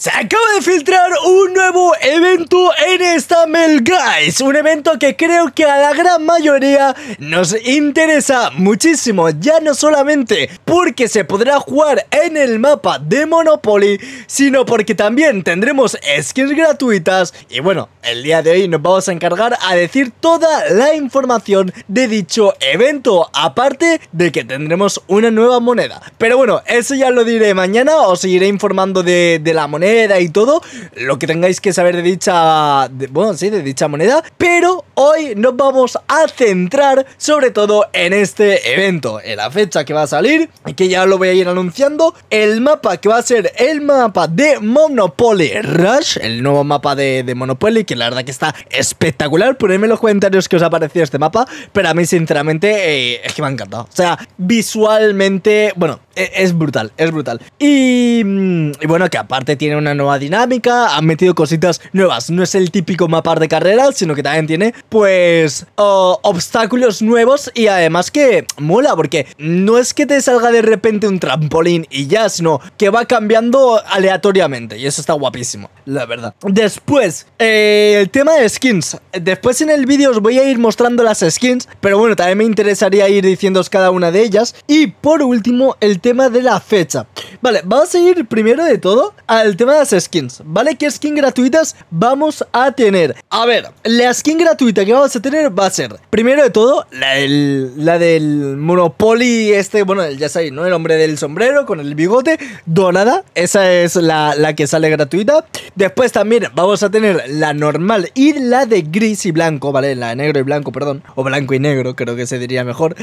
Se acaba de filtrar un nuevo evento en esta Guys, un evento que creo que a la gran mayoría nos interesa muchísimo, ya no solamente porque se podrá jugar en el mapa de Monopoly, sino porque también tendremos skins gratuitas y bueno, el día de hoy nos vamos a encargar a decir toda la información de dicho evento, aparte de que tendremos una nueva moneda. Pero bueno, eso ya lo diré mañana, os seguiré informando de la moneda y todo, lo que tengáis que saber de dicha, bueno, sí, de dicha moneda, pero hoy nos vamos a centrar sobre todo en este evento, en la fecha que va a salir, que ya lo voy a ir anunciando, el mapa que va a ser el mapa de Monopoly Rush, el nuevo mapa de, Monopoly, que la verdad que está espectacular, ponedme en los comentarios que os ha parecido este mapa, pero a mí sinceramente eh, es que me ha encantado, o sea, visualmente, bueno, e, es, brutal, es brutal. Y, mm, y bueno, que aparte tiene una nueva dinámica, han metido cositas nuevas. No es el típico mapa de carreras, sino que también tiene, pues, obstáculos nuevos y además que mola, porque no es que te salga de repente un trampolín y ya, sino que va cambiando aleatoriamente y eso está guapísimo, la verdad. Después, eh, el tema de skins. Después en el vídeo os voy a ir mostrando las skins, pero bueno, también me interesaría ir diciéndoos cada una de ellas. Y por último, el tema de la fecha. Vale, vamos a ir primero de todo al tema skins, ¿vale? ¿Qué skins gratuitas vamos a tener? A ver, la skin gratuita que vamos a tener va a ser, primero de todo, la del, la del Monopoly, este, bueno, ya sabéis, ¿no? El hombre del sombrero con el bigote, donada, esa es la, la que sale gratuita. Después también vamos a tener la normal y la de gris y blanco, ¿vale? La de negro y blanco, perdón, o blanco y negro, creo que se diría mejor.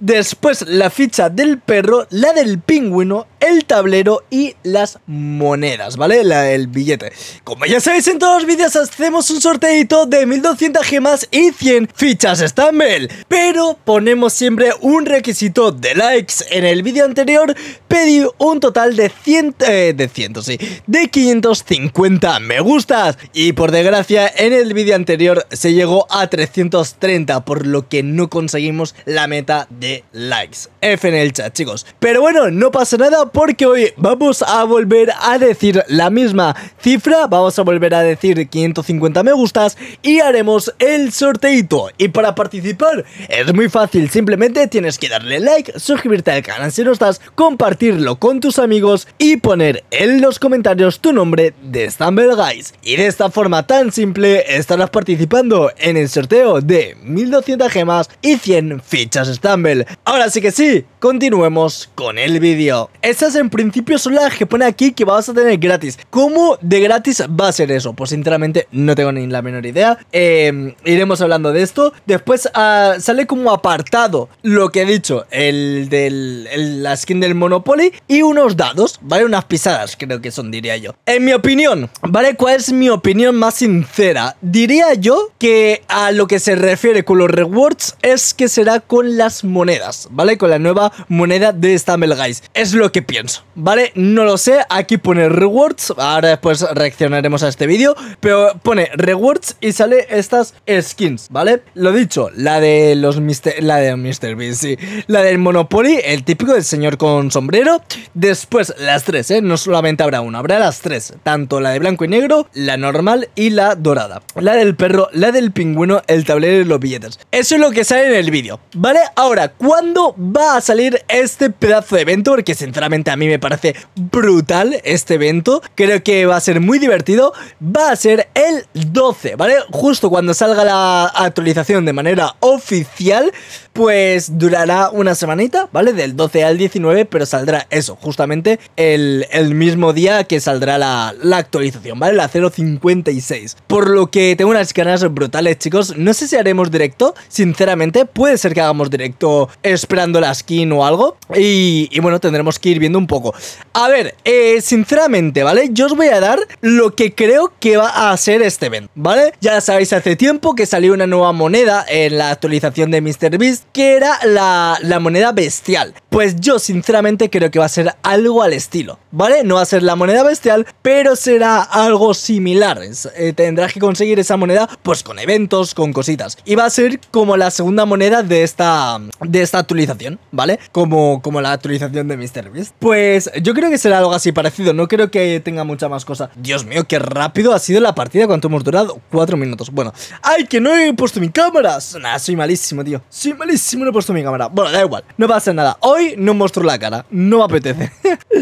Después la ficha del perro, la del pingüino, el tablero y las monedas, ¿vale? el billete. Como ya sabéis en todos los vídeos hacemos un sorteo de 1200 gemas y 100 fichas Stumble. Pero ponemos siempre un requisito de likes. En el vídeo anterior pedí un total de 100, eh, de 100, sí, de 550 me gustas. Y por desgracia en el vídeo anterior se llegó a 330, por lo que no conseguimos la meta de likes. F en el chat, chicos. Pero bueno, no pasa nada porque hoy vamos a volver a decir la misma cifra, vamos a volver a decir 550 me gustas y haremos el sorteito. Y para participar es muy fácil, simplemente tienes que darle like, suscribirte al canal si no estás, compartirlo con tus amigos y poner en los comentarios tu nombre de Stumble Guys. Y de esta forma tan simple estarás participando en el sorteo de 1200 gemas y 100 fichas Stumble. Ahora sí que sí, continuemos con el vídeo. Estas en principio son las que pone aquí que vas a tener gratis ¿Cómo de gratis va a ser eso? Pues sinceramente no tengo ni la menor idea. Em, iremos hablando de esto. Después ah, sale como apartado lo que he dicho, el de la skin del Monopoly y unos dados, ¿vale? Unas pisadas creo que son, diría yo. En mi opinión, ¿vale? ¿Cuál es mi opinión más sincera? Diría yo que a lo que se refiere con los rewards es que será con las monedas, ¿vale? Con la nueva moneda de Stumble Guys. Es lo que pienso, ¿vale? No lo sé, aquí pone rewards Ahora después reaccionaremos a este vídeo. Pero pone rewards y sale estas skins, ¿vale? Lo dicho, la de los La de Mr. Beast, sí. La del Monopoly, el típico del señor con sombrero. Después las tres, ¿eh? No solamente habrá una, habrá las tres. Tanto la de blanco y negro, la normal y la dorada. La del perro, la del pingüino, el tablero y los billetes. Eso es lo que sale en el vídeo, ¿vale? Ahora, ¿cuándo va a salir este pedazo de evento? Porque sinceramente a mí me parece brutal este evento creo que va a ser muy divertido, va a ser el 12, ¿vale? Justo cuando salga la actualización de manera oficial, pues durará una semanita, ¿vale? Del 12 al 19, pero saldrá eso, justamente el, mismo día que saldrá la, actualización, ¿vale? La 056. Por lo que tengo unas ganas brutales, chicos. No sé si haremos directo, sinceramente, puede ser que hagamos directo esperando la skin o algo. Y, bueno, tendremos que ir viendo un poco. A ver, eh, sinceramente, ¿vale? ¿vale? Yo os voy a dar lo que creo que va a ser este evento, ¿vale? Ya sabéis, hace tiempo que salió una nueva moneda en la actualización de MrBeast, que era la, moneda bestial. Pues yo sinceramente creo que va a ser algo al estilo, ¿vale? No va a ser la moneda bestial, pero será algo similar. Eh, tendrás que conseguir esa moneda pues con eventos, con cositas. Y va a ser como la segunda moneda de esta, de esta actualización, ¿vale? Como, como la actualización de MrBeast. Pues yo creo que será algo así parecido, no creo que tenga mucha más cosa. Dios mío, qué rápido ha sido la partida. ¿Cuánto hemos durado? Cuatro minutos. Bueno. ¡Ay, que no he puesto mi cámara! Nada, soy malísimo, tío. Soy malísimo, no he puesto mi cámara. Bueno, da igual. No pasa nada. Hoy no muestro la cara. No me apetece.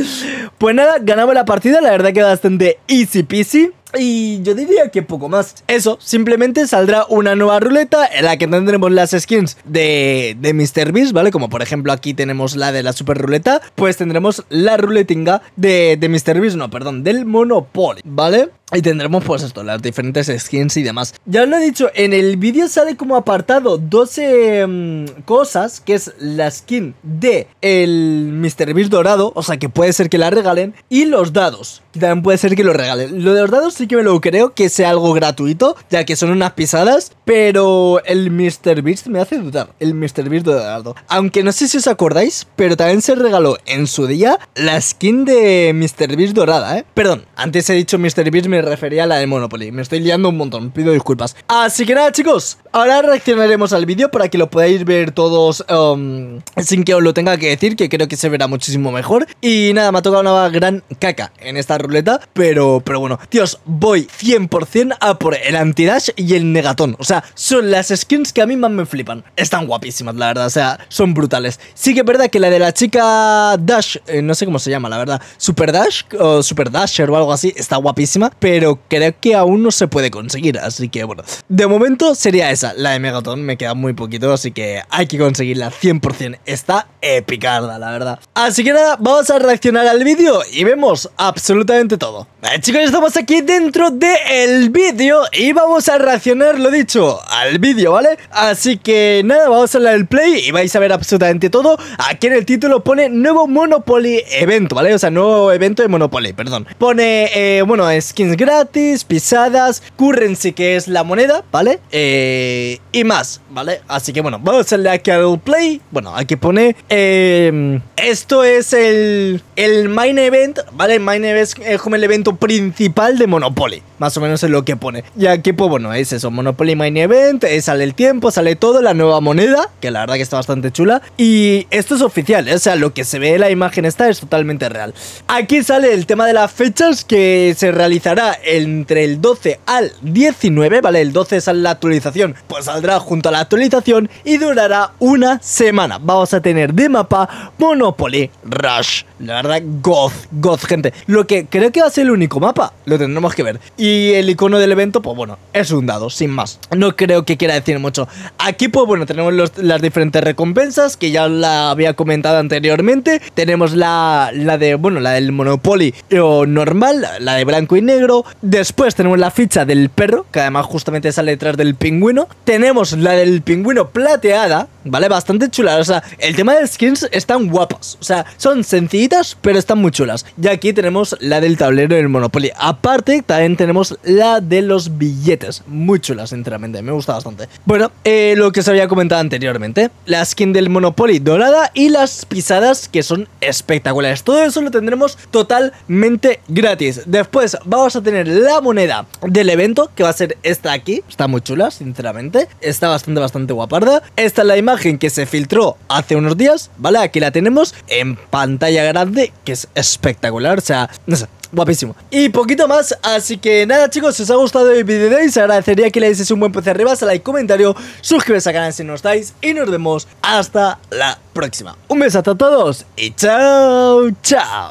pues nada, ganamos la partida. La verdad que bastante easy peasy. Y yo diría que poco más. Eso, simplemente saldrá una nueva ruleta en la que tendremos las skins de, de Mr. Beast, ¿vale? Como por ejemplo aquí tenemos la de la super ruleta, pues tendremos la ruletinga de, de Mr. Beast, no, perdón, del Monopoly, ¿vale? Y tendremos pues esto, las diferentes skins y demás. Ya lo he dicho, en el vídeo sale como apartado 12 mm, cosas, que es la skin de el Mr. Beast dorado, o sea que puede ser que la regalen, y los dados, que también puede ser que lo regalen. Lo de los dados sí que me lo creo que sea algo gratuito, ya que son unas pisadas, pero el Mr. Beast me hace dudar, el Mr. Beast dorado. Aunque no sé si os acordáis, pero también se regaló en su día la skin de Mr. Beast dorada, ¿eh? Perdón, antes he dicho Mr. Beast refería a la de Monopoly. Me estoy liando un montón, pido disculpas. Así que nada, chicos, ahora reaccionaremos al vídeo para que lo podáis ver todos um, sin que os lo tenga que decir, que creo que se verá muchísimo mejor. Y nada, me ha tocado una gran caca en esta ruleta, pero, pero bueno, tíos, voy 100% a por el anti-dash y el negatón. O sea, son las skins que a mí más me flipan. Están guapísimas, la verdad, o sea, son brutales. Sí que es verdad que la de la chica Dash, eh, no sé cómo se llama, la verdad, Super Dash o Super Dasher o algo así, está guapísima pero creo que aún no se puede conseguir, así que bueno. De momento sería esa, la de Megaton, me queda muy poquito, así que hay que conseguirla 100%. Está epicarda, la verdad. Así que nada, vamos a reaccionar al vídeo y vemos absolutamente todo. Vale, chicos, estamos aquí dentro del vídeo y vamos a reaccionar, lo dicho, al vídeo, ¿vale? Así que nada, vamos a darle al play y vais a ver absolutamente todo. Aquí en el título pone nuevo Monopoly evento, ¿vale? O sea, nuevo evento de Monopoly, perdón. Pone, eh, bueno, skins gratis, pisadas, currency que es la moneda, ¿vale? Eh, y más, ¿vale? Así que bueno, vamos a darle aquí al play. Bueno, aquí pone... Em, esto es el, el main event, ¿vale? Mine main event es como el evento principal de Monopoly. Más o menos es lo que pone. Y aquí pues bueno, es eso, Monopoly Main Event, eh, sale el tiempo, sale todo, la nueva moneda, que la verdad que está bastante chula. Y esto es oficial, eh, o sea, lo que se ve en la imagen está es totalmente real. Aquí sale el tema de las fechas que se realizará entre el 12 al 19, ¿vale? El 12 es la actualización, pues saldrá junto a la actualización y durará una semana. Vamos a tener de mapa Monopoly Rush. La verdad, goth, goth, gente. Lo que creo que va a ser el único mapa, lo tendremos que ver. Y el icono del evento, pues bueno, es un dado, sin más. No creo que quiera decir mucho. Aquí, pues bueno, tenemos las diferentes recompensas, que ya la había comentado anteriormente. Tenemos la, la de, bueno, la del Monopoly eh, normal, la de blanco y negro Después tenemos la ficha del perro, que además justamente sale detrás del pingüino. Tenemos la del pingüino plateada, ¿vale? Bastante chula. O sea, el tema de skins están guapas. O sea, son sencillitas, pero están muy chulas. Y aquí tenemos la del tablero del Monopoly. Aparte, también tenemos la de los billetes. Muy chulas, sinceramente. Me gusta bastante. Bueno, eh, lo que os había comentado anteriormente. La skin del Monopoly dorada y las pisadas que son espectaculares. Todo eso lo tendremos totalmente gratis. Después vamos a tener la moneda del evento, que va a ser esta aquí. Está muy chula, sinceramente. Está bastante, bastante guaparda. Esta es la imagen que se filtró hace unos días, ¿vale? Aquí la tenemos en pantalla grande, que es espectacular. O sea, no sé, guapísimo. Y poquito más, así que nada chicos, si os ha gustado el vídeo de hoy, os agradecería que le deis un buen puce arriba, se like, comentario, suscribiros al canal si no estáis y nos vemos hasta la próxima. Un besazo a todos y chao, chao.